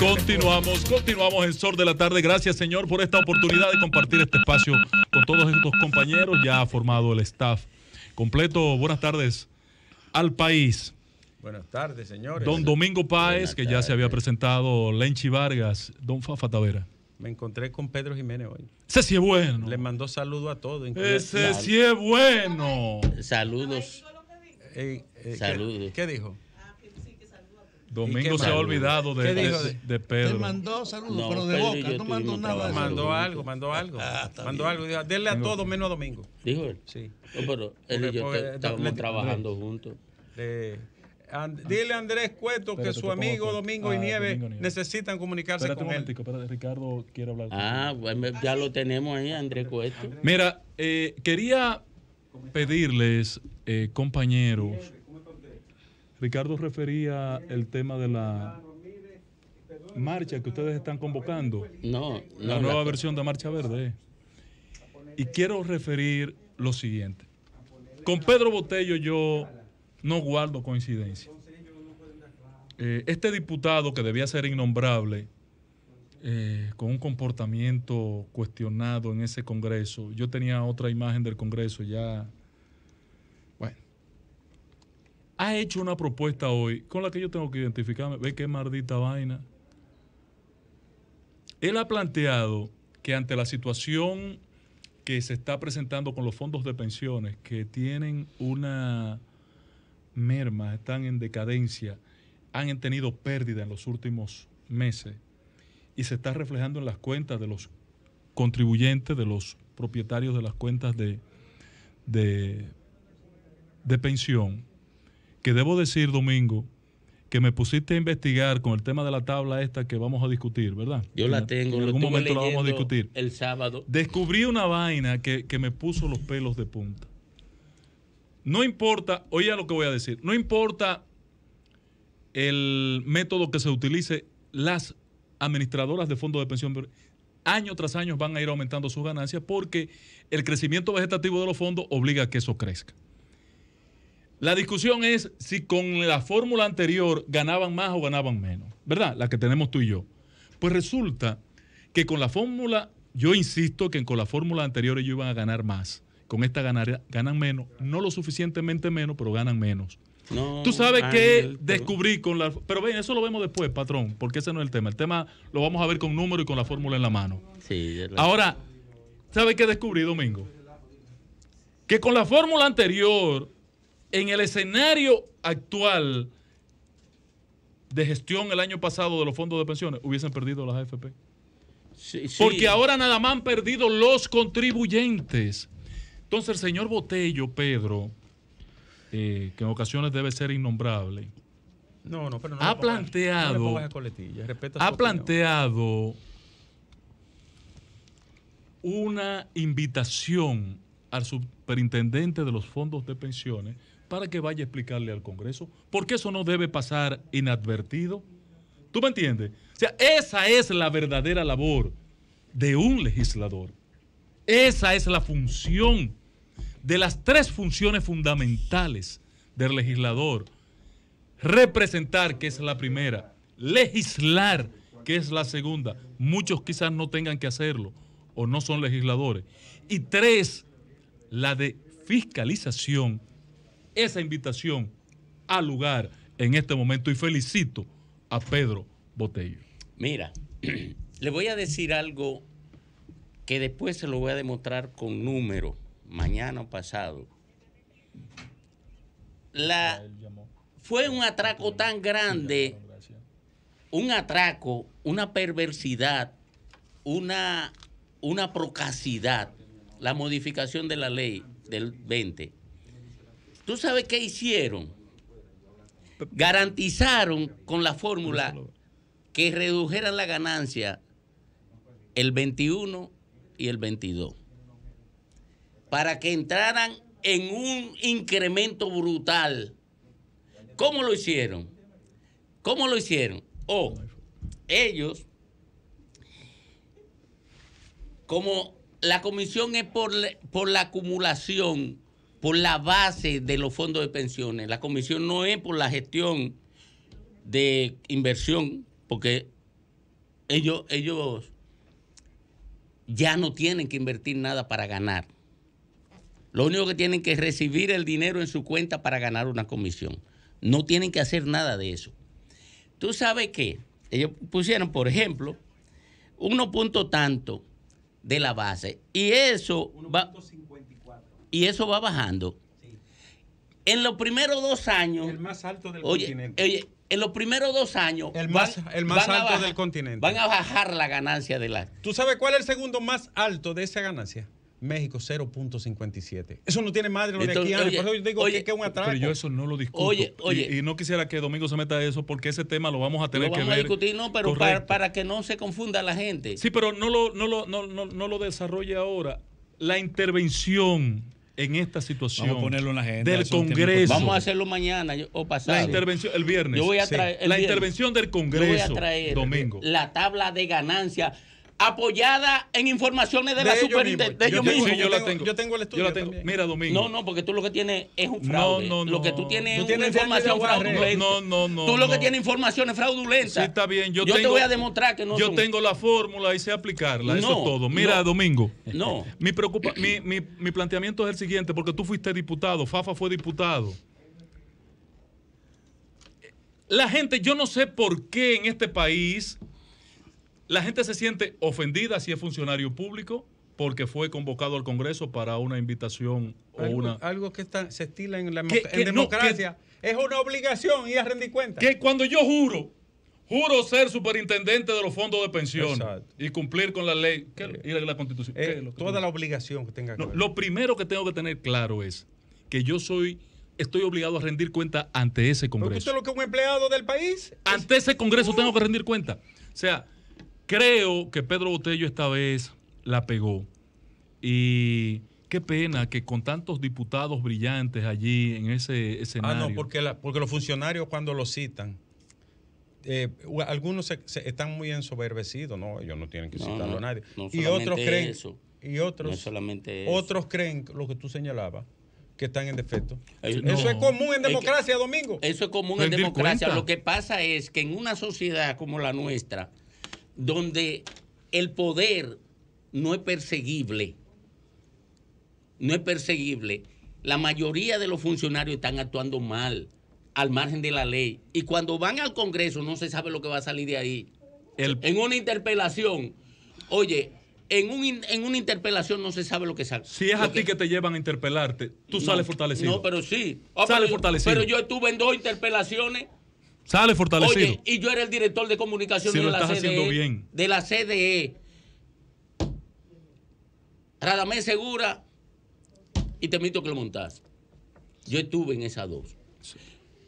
Continuamos, continuamos en Sor de la Tarde. Gracias, señor, por esta oportunidad de compartir este espacio con todos estos compañeros. Ya ha formado el staff completo. Buenas tardes al país. Buenas tardes, señores. Don Domingo Páez, que ya se había presentado, Lenchi Vargas, Don Fafa Tavera. Me encontré con Pedro Jiménez hoy. Ese sí es bueno. Le mandó saludos a todos. Ese sí es bueno. Saludos. Eh, eh, ¿Qué dijo? Domingo se ha olvidado de, de, Pedro. Te mandó saludos, pero de boca, no mandó nada. mandó algo, mandó algo. Ah, mandó algo. Dijo, a todos menos a Domingo. Dijo él. Sí. pero él y yo trabajando juntos. Ah. dile a Andrés Cueto que su amigo Domingo ah, y Nieves necesitan comunicarse con él. Ricardo quiere hablar. Ah, ya lo tenemos ahí, Andrés Cueto. Mira, eh, quería pedirles, eh, compañeros, Ricardo refería el tema de la marcha que ustedes están convocando. No, la nueva versión de Marcha Verde. Eh. Y quiero referir lo siguiente. Con Pedro Botello yo no guardo coincidencia. Eh, este diputado que debía ser innombrable, eh, con un comportamiento cuestionado en ese Congreso, yo tenía otra imagen del Congreso ya ha hecho una propuesta hoy con la que yo tengo que identificarme. Ve qué maldita vaina. Él ha planteado que ante la situación que se está presentando con los fondos de pensiones, que tienen una merma, están en decadencia, han tenido pérdida en los últimos meses y se está reflejando en las cuentas de los contribuyentes, de los propietarios de las cuentas de, de, de pensión, que debo decir, Domingo, que me pusiste a investigar con el tema de la tabla esta que vamos a discutir, ¿verdad? Yo la tengo. En algún momento la vamos a discutir. El sábado. Descubrí una vaina que, que me puso los pelos de punta. No importa, oye lo que voy a decir, no importa el método que se utilice, las administradoras de fondos de pensión año tras año van a ir aumentando sus ganancias porque el crecimiento vegetativo de los fondos obliga a que eso crezca. La discusión es si con la fórmula anterior ganaban más o ganaban menos, ¿verdad? La que tenemos tú y yo. Pues resulta que con la fórmula, yo insisto que con la fórmula anterior ellos iban a ganar más. Con esta ganar, ganan menos, no lo suficientemente menos, pero ganan menos. No, Tú sabes que descubrí con la... Pero ven, eso lo vemos después, patrón, porque ese no es el tema. El tema lo vamos a ver con número y con la fórmula en la mano. Sí, Ahora, ¿sabes qué descubrí, Domingo? Que con la fórmula anterior en el escenario actual de gestión el año pasado de los fondos de pensiones, hubiesen perdido las AFP. Porque ahora nada más han perdido los contribuyentes. Entonces el señor Botello, Pedro, eh, que en ocasiones debe ser innombrable, ha planteado, ha planteado una invitación al superintendente de los fondos de pensiones para que vaya a explicarle al Congreso, porque eso no debe pasar inadvertido. ¿Tú me entiendes? O sea, esa es la verdadera labor de un legislador. Esa es la función de las tres funciones fundamentales del legislador. Representar, que es la primera. Legislar, que es la segunda. Muchos quizás no tengan que hacerlo o no son legisladores. Y tres, la de fiscalización, esa invitación al lugar en este momento y felicito a Pedro Botello. Mira, le voy a decir algo que después se lo voy a demostrar con números, mañana pasado. La, fue un atraco tan grande, un atraco, una perversidad, una, una procacidad, la modificación de la ley del 20 ¿Tú sabes qué hicieron? Garantizaron con la fórmula que redujeran la ganancia el 21 y el 22 para que entraran en un incremento brutal. ¿Cómo lo hicieron? ¿Cómo lo hicieron? O ellos, como la comisión es por la acumulación, por la base de los fondos de pensiones. La comisión no es por la gestión de inversión, porque ellos, ellos ya no tienen que invertir nada para ganar. Lo único que tienen que es recibir el dinero en su cuenta para ganar una comisión. No tienen que hacer nada de eso. Tú sabes que ellos pusieron, por ejemplo, uno punto tanto de la base. Y eso va y eso va bajando. En los primeros dos años. El más alto del continente. Oye, en los primeros dos años. El más, van, el más alto del continente. Van a bajar la ganancia de la. ¿Tú sabes cuál es el segundo más alto de esa ganancia? México 0.57. Eso no tiene madre lo de aquí. por eso yo digo que es un atraco. Pero yo eso no lo discuto. y, no quisiera que Domingo se meta a eso porque ese tema lo vamos a tener lo vamos a discutir, no, pero para, que no se confunda la gente. Sí, pero no lo, no no lo desarrolle ahora. La intervención en esta situación del Congreso. Vamos a hacerlo mañana o pasado. La intervención, el viernes. Yo voy a traer, la intervención del Congreso. domingo. La tabla de ganancias apoyada en informaciones de, la superintendencia. Yo, yo, la tengo. Yo tengo el estudio. Mira, Domingo. No, no, porque tú lo que tienes es un fraude. No, no, no. Lo que tú tienes es información fraudulenta. No, no, no. Tú lo que tienes información fraudulenta... Sí, está bien. Yo, te voy a demostrar que no Yo tengo la fórmula y sé aplicarla. Eso es todo. Mira, Domingo. No. Mi, mi, mi, mi planteamiento es el siguiente, porque tú fuiste diputado, Fafa fue diputado. La gente, yo no sé por qué en este país la gente se siente ofendida si es funcionario público porque fue convocado al Congreso para una invitación o una... Algo que se estila en, la democracia. es una obligación y a rendir cuenta. Que cuando yo juro, juro ser superintendente de los fondos de pensiones y cumplir con la ley y la constitución. toda la obligación que tenga Lo primero que tengo que tener claro es que yo soy estoy obligado a rendir cuenta ante ese Congreso. ¿Usted lo que un empleado del país? Ante ese Congreso tengo que rendir cuenta. O sea, Creo que Pedro Botello esta vez la pegó. Y qué pena que con tantos diputados brillantes allí en ese escenario. Ah, no, porque, los funcionarios cuando los citan, eh, algunos están muy ensoberbecidos, no, ellos no tienen que citarlo a nadie. y otros creen eso. Y otros, solamente otros creen lo que tú señalabas que están en defecto. Eso, es común en democracia, Domingo. Eso es común en democracia. Lo que pasa es que en una sociedad como la nuestra, donde el poder no es perseguible. No es perseguible. La mayoría de los funcionarios están actuando mal, al margen de la ley. Y cuando van al Congreso no se sabe lo que va a salir de ahí. En una interpelación, oye, en, una interpelación no se sabe lo que sale. Si es a ti que te llevan a interpelarte, tú sales fortalecido. No, pero sí. Oh, sales fortalecido. Pero yo estuve en dos interpelaciones Sale fortalecido. y yo era el director de comunicación e, de, la CDE, de la CDE. Radamé Segura y te Temito que lo montas Yo estuve en esas dos.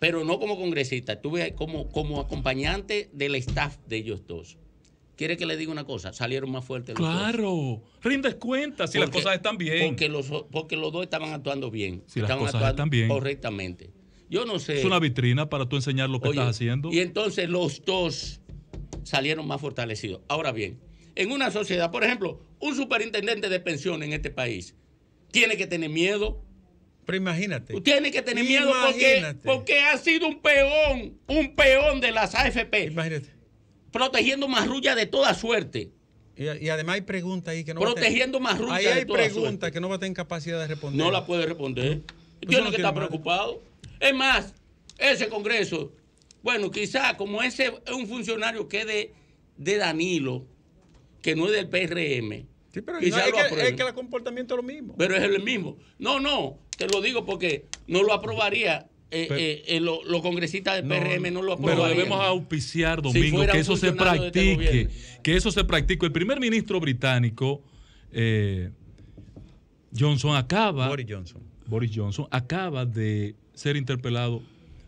Pero no como congresista, estuve como, como acompañante del staff de ellos dos. ¿Quiere que le diga una cosa? Salieron más fuertes claro. rindes cuenta si las cosas están bien. Porque los, los dos estaban actuando bien. Si las están bien. Correctamente. Yo no sé. Es una vitrina para tú enseñar lo que estás haciendo. Y entonces los dos salieron más fortalecidos. Ahora bien, en una sociedad, por ejemplo, un superintendente de pensiones en este país tiene que tener miedo. Pero imagínate. Tiene que tener miedo porque, ha sido un peón, un peón de las AFP. Imagínate. Protegiendo marrulla de toda suerte. Y, además hay preguntas ahí que no Protegiendo va a tener, suerte. Ahí hay preguntas que no va a tener capacidad de responder. No la puede responder. Yo no que está preocupado. Es más, ese Congreso, bueno, quizá como ese es un funcionario que es de, Danilo, que no es del PRM. Sí, pero es, que, el comportamiento es lo mismo. Pero es el mismo. No, no, te lo digo porque no lo aprobaría. Eh, eh, eh, los congresistas del PRM no, lo aprobaría. Pero debemos auspiciar, Domingo, que eso se este practique. que eso se practique. El primer ministro británico, Johnson, acaba. Boris Johnson. Boris Johnson acaba de ser interpelado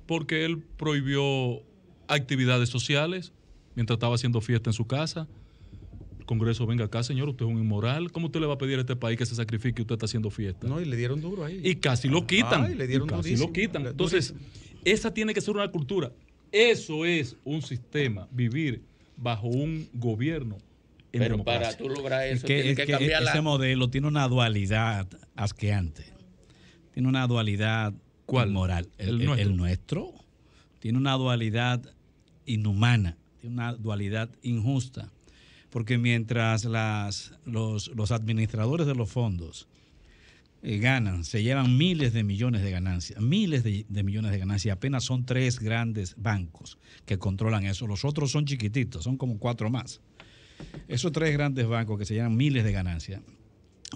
porque él prohibió actividades sociales mientras estaba haciendo fiesta en su casa. El Congreso, venga acá, señor, usted es un inmoral. ¿Cómo usted le va a pedir a este país que se sacrifique y usted está haciendo fiesta? No, y le dieron duro ahí. Y casi lo quitan. le dieron y casi lo quitan. Entonces, esa tiene que ser una cultura. Eso es un sistema, vivir bajo un gobierno en Pero para tú lograr eso, tienes que, ese modelo tiene una dualidad asqueante. Tiene una dualidad ¿Cuál? Moral. El, nuestro. tiene una dualidad inhumana, tiene una dualidad injusta, porque mientras las, los, administradores de los fondos eh, ganan, se llevan miles de millones de ganancias, miles de, millones de ganancias, apenas son tres grandes bancos que controlan eso, los otros son chiquititos, son como cuatro más. Esos tres grandes bancos que se llevan miles de ganancias,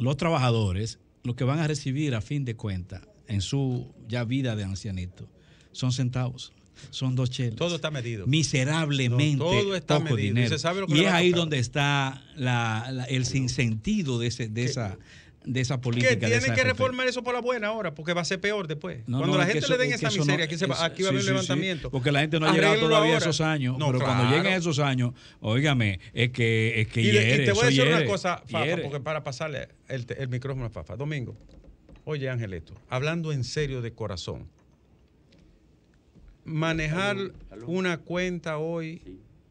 los trabajadores, lo que van a recibir a fin de cuentas en su ya vida de ancianito son centavos. Son dos chelos, Todo está medido. Miserablemente. todo está poco medido. Dinero. Y, es ahí donde está la, el sinsentido de, de esa de esa política. Que tienen que reformar eso por la buena ahora, porque va a ser peor después. cuando la gente le den esa miseria, aquí, va, a haber un levantamiento. porque la gente no ha llegado todavía a esos años. pero cuando lleguen esos años, óigame, es que, es que y, hiere, y te voy a decir una cosa, Fafa, porque para pasarle el, el micrófono a Fafa. Domingo, Oye, Ángel esto, hablando en serio de corazón, manejar una cuenta hoy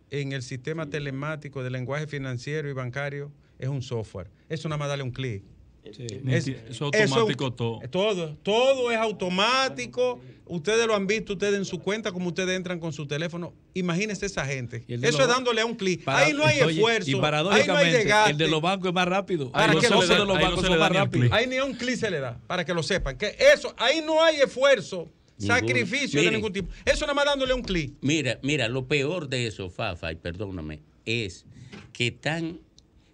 en el sistema telemático de lenguaje financiero y bancario es un software. Eso nada más darle un clic es, eso es automático todo. todo. es automático. Ustedes lo han visto, ustedes en su cuenta, como ustedes entran con su teléfono. Imagínense esa gente. Eso es dándole a un clic. Ahí no hay esfuerzo. el de los bancos es más rápido. ahí ni un clic se le da, para que lo sepan. Que eso, ahí no hay esfuerzo. sacrificio de ningún tipo. Eso nada más dándole un clic. Mira, mira, lo peor de eso, Fafa, y perdóname, es que están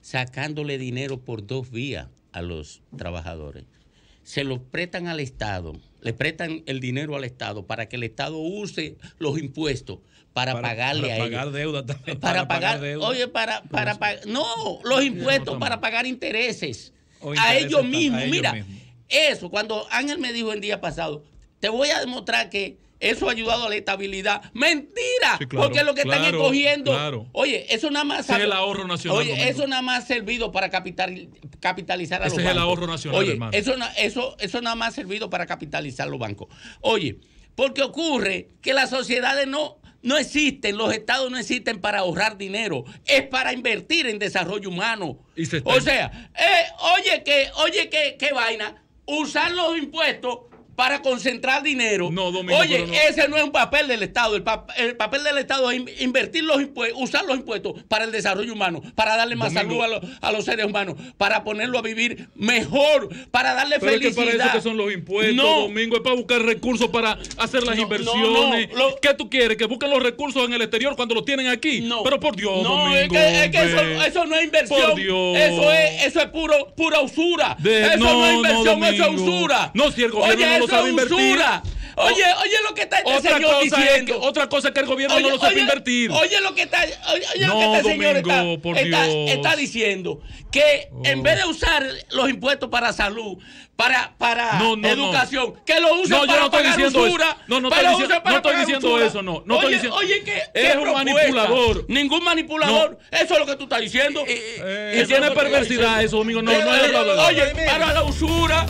sacándole dinero por dos vías a los trabajadores. Se los prestan al Estado, le prestan el dinero al Estado para que el Estado use los impuestos para, pagarle a ellos. Deuda también, para, pagar, deuda Oye, para, pagar. No, los impuestos para pagar intereses. a ellos mismos. Mira, eso, cuando Ángel me dijo el día pasado, te voy a demostrar que eso ha ayudado a la estabilidad. Mentira, porque lo que están escogiendo, oye, eso nada más es el ahorro nacional. Oye, eso nada más ha servido para capitalizar a los bancos. Ese es el ahorro nacional, oye, hermano. Eso, eso, nada más ha servido para capitalizar los bancos. Oye, porque ocurre que las sociedades no no existen, los estados no existen para ahorrar dinero, es para invertir en desarrollo humano. o sea, eh, oye que, oye que, qué vaina, usar los impuestos para concentrar dinero. No, Domingo, Oye, ese no es un papel del Estado. El, papel del Estado es invertir los impuestos, usar los impuestos para el desarrollo humano, para darle más salud a, los seres humanos, para ponerlo a vivir mejor, para darle felicidad. Es que para eso que son los impuestos, Domingo, es para buscar recursos para hacer las inversiones. ¿Qué tú quieres? Que busquen los recursos en el exterior cuando los tienen aquí. No. Pero por Dios, Domingo. Es que, eso, no es inversión. Eso es, puro, pura usura. eso no, es inversión, eso es usura. No, si el gobierno no sabe invertir. Oye, oye lo que está este señor diciendo. otra cosa es que el gobierno no lo sabe invertir. Oye lo que está, oye, lo que está, por Dios. está, diciendo que en oh. vez de usar los impuestos para salud, para, para educación, que lo usen para yo no pagar usura, No, no no estoy diciendo eso, no. No oye, estoy diciendo. Oye, que es un manipulador. Ningún manipulador. Eso es lo que tú estás diciendo. Eh, eh, y eh, tiene perversidad eso, amigo No, no es Oye, para la usura.